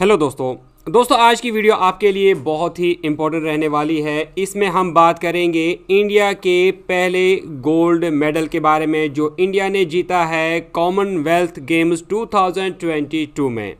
hello दोस्तों दोस्तों आज की वीडियो आपके लिए बहुत ही इम्पोर्टेंट रहने वाली है इसमें हम बात करेंगे इंडिया के पहले गोल्ड मेडल के बारे में जो इंडिया ने जीता है कॉमनवेल्थ गेम्स 2022 में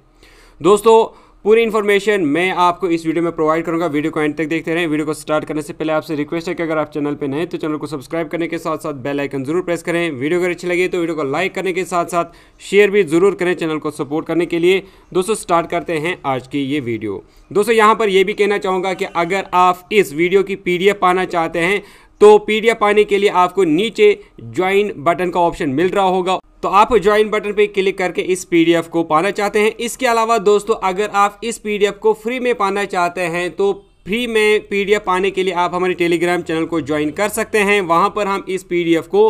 दोस्तों पूरी इन्फॉर्मेशन मैं आपको इस वीडियो में प्रोवाइड करूंगा वीडियो को एंड तक देखते रहें वीडियो को स्टार्ट करने से पहले आपसे रिक्वेस्ट है कि अगर आप चैनल पर नए तो चैनल को सब्सक्राइब करने के साथ साथ बेल आइकन जरूर प्रेस करें वीडियो अगर अच्छी लगी तो वीडियो को लाइक करने के साथ साथ शेयर भी जरूर करें चैनल को सपोर्ट करने के लिए दोस्तों स्टार्ट करते हैं आज की ये वीडियो दोस्तों यहाँ पर यह भी कहना चाहूँगा कि अगर आप इस वीडियो की पी पाना चाहते हैं तो पी पाने के लिए आपको नीचे ज्वाइन बटन का ऑप्शन मिल रहा होगा तो आप ज्वाइन बटन पर क्लिक करके इस पीडीएफ को पाना चाहते हैं इसके अलावा दोस्तों अगर आप इस पीडीएफ को फ्री में पाना चाहते हैं तो फ्री में पीडीएफ पाने के लिए आप हमारे टेलीग्राम चैनल को ज्वाइन कर सकते हैं वहाँ पर हम इस पीडीएफ को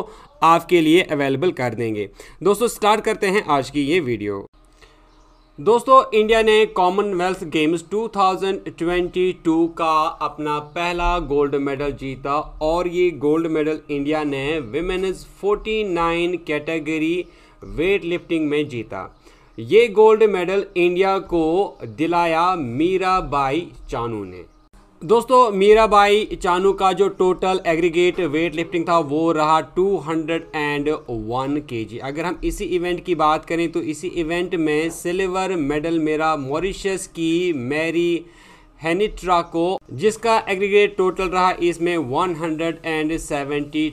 आपके लिए अवेलेबल कर देंगे दोस्तों स्टार्ट करते हैं आज की ये वीडियो दोस्तों इंडिया ने कॉमनवेल्थ गेम्स 2022 का अपना पहला गोल्ड मेडल जीता और ये गोल्ड मेडल इंडिया ने विमेनज 49 कैटेगरी वेट लिफ्टिंग में जीता ये गोल्ड मेडल इंडिया को दिलाया मीरा बाई चानू ने दोस्तों मीराबाई चानू का जो टोटल एग्रीगेट वेट लिफ्टिंग था वो रहा 201 केजी अगर हम इसी इवेंट की बात करें तो इसी इवेंट में सिल्वर मेडल मेरा मॉरिशस की मैरी हैनिट्रा को जिसका एग्रीगेट टोटल रहा इसमें 172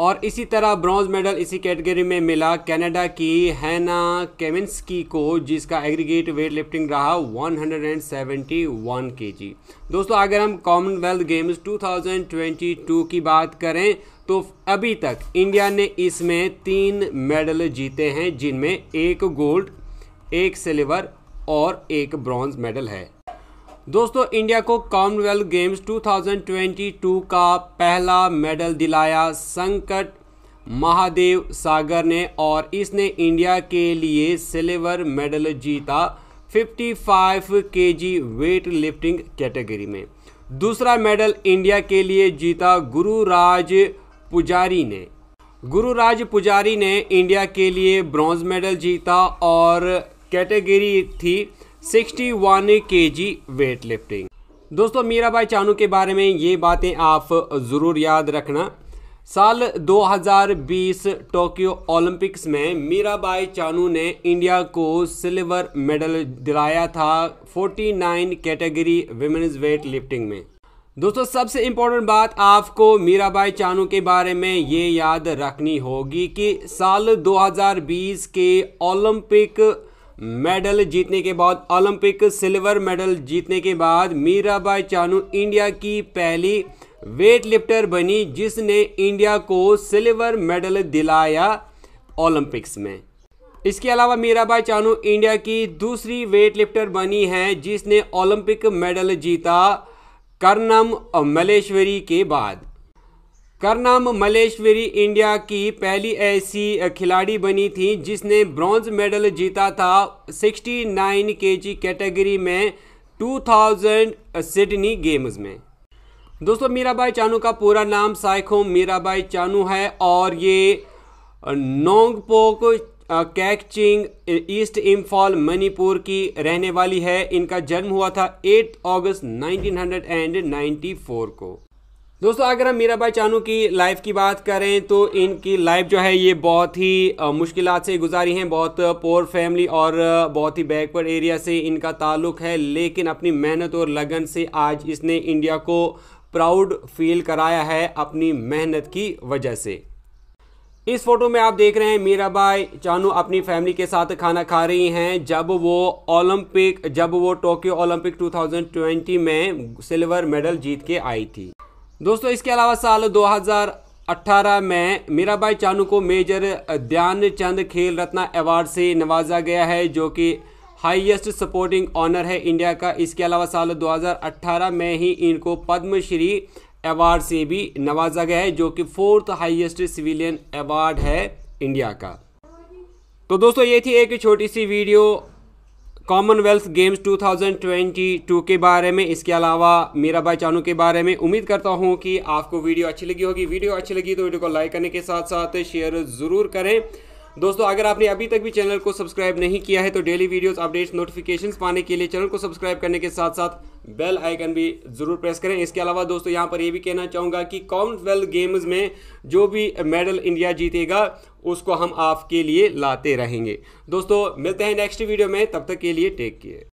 और इसी तरह ब्रॉन्ज मेडल इसी कैटेगरी में मिला कनाडा की हैना केमिंस्की को जिसका एग्रीगेट वेट लिफ्टिंग रहा 171 केजी दोस्तों अगर हम कॉमनवेल्थ गेम्स 2022 की बात करें तो अभी तक इंडिया ने इसमें तीन मेडल जीते हैं जिनमें एक गोल्ड एक सिल्वर और एक ब्रॉन्ज मेडल है दोस्तों इंडिया को कॉमनवेल्थ गेम्स 2022 का पहला मेडल दिलाया संकट महादेव सागर ने और इसने इंडिया के लिए सिल्वर मेडल जीता 55 केजी वेट लिफ्टिंग कैटेगरी में दूसरा मेडल इंडिया के लिए जीता गुरुराज पुजारी ने गुरुराज पुजारी ने इंडिया के लिए ब्रॉन्ज मेडल जीता और कैटेगरी थी सिक्सटी वन के जी वेट लिफ्टिंग दोस्तों मीराबाई चानू के बारे में ये बातें आप ज़रूर याद रखना साल 2020 टोक्यो ओलंपिक्स में मीराबाई चानू ने इंडिया को सिल्वर मेडल दिलाया था 49 कैटेगरी वेमेन्स वेट लिफ्टिंग में दोस्तों सबसे इम्पोर्टेंट बात आपको मीराबाई चानू के बारे में ये याद रखनी होगी कि साल 2020 के ओलंपिक मेडल जीतने के बाद ओलंपिक सिल्वर मेडल जीतने के बाद मीराबाई चानू इंडिया की पहली वेट लिफ्टर बनी जिसने इंडिया को सिल्वर मेडल दिलाया ओलंपिक्स में इसके अलावा मीराबाई चानू इंडिया की दूसरी वेट लिफ्टर बनी है जिसने ओलंपिक मेडल जीता करनम मलेश्वरी के बाद करनाम मलेश्वरी इंडिया की पहली ऐसी खिलाड़ी बनी थी जिसने ब्रॉन्ज मेडल जीता था 69 जी कैटेगरी में 2000 सिडनी गेम्स में दोस्तों मीराबाई चानू का पूरा नाम साइको मीराबाई चानू है और ये नोंगपोक कैकचिंग ईस्ट इम्फॉल मणिपुर की रहने वाली है इनका जन्म हुआ था 8 अगस्त 1994 को दोस्तों अगर हम मीरा भाई चानू की लाइफ की बात करें तो इनकी लाइफ जो है ये बहुत ही मुश्किल से गुजारी हैं बहुत पोर फैमिली और बहुत ही बैकवर्ड एरिया से इनका ताल्लुक है लेकिन अपनी मेहनत और लगन से आज इसने इंडिया को प्राउड फील कराया है अपनी मेहनत की वजह से इस फोटो में आप देख रहे हैं मीराबाई चानू अपनी फैमिली के साथ खाना खा रही हैं जब वो ओलंपिक जब वो टोक्यो ओलंपिक 2020 में सिल्वर मेडल जीत के आई थी दोस्तों इसके अलावा साल 2018 में मीराबाई चानू को मेजर ध्यानचंद खेल रत्न अवार्ड से नवाजा गया है जो कि हाईएस्ट सपोर्टिंग ऑनर है इंडिया का इसके अलावा साल 2018 में ही इनको पद्मश्री अवार्ड से भी नवाजा गया है जो कि फोर्थ हाईएस्ट सिविलियन अवार्ड है इंडिया का तो दोस्तों ये थी एक छोटी सी वीडियो कॉमनवेल्थ गेम्स 2022 के बारे में इसके अलावा मेरा भाई चानू के बारे में उम्मीद करता हूँ कि आपको वीडियो अच्छी लगी होगी वीडियो अच्छी लगी तो वीडियो को लाइक करने के साथ साथ शेयर ज़रूर करें दोस्तों अगर आपने अभी तक भी चैनल को सब्सक्राइब नहीं किया है तो डेली वीडियोस अपडेट्स नोटिफिकेशंस पाने के लिए चैनल को सब्सक्राइब करने के साथ साथ बेल आइकन भी ज़रूर प्रेस करें इसके अलावा दोस्तों यहाँ पर ये भी कहना चाहूँगा कि कॉमनवेल्थ गेम्स में जो भी मेडल इंडिया जीतेगा उसको हम आपके लिए लाते रहेंगे दोस्तों मिलते हैं नेक्स्ट वीडियो में तब तक के लिए टेक केयर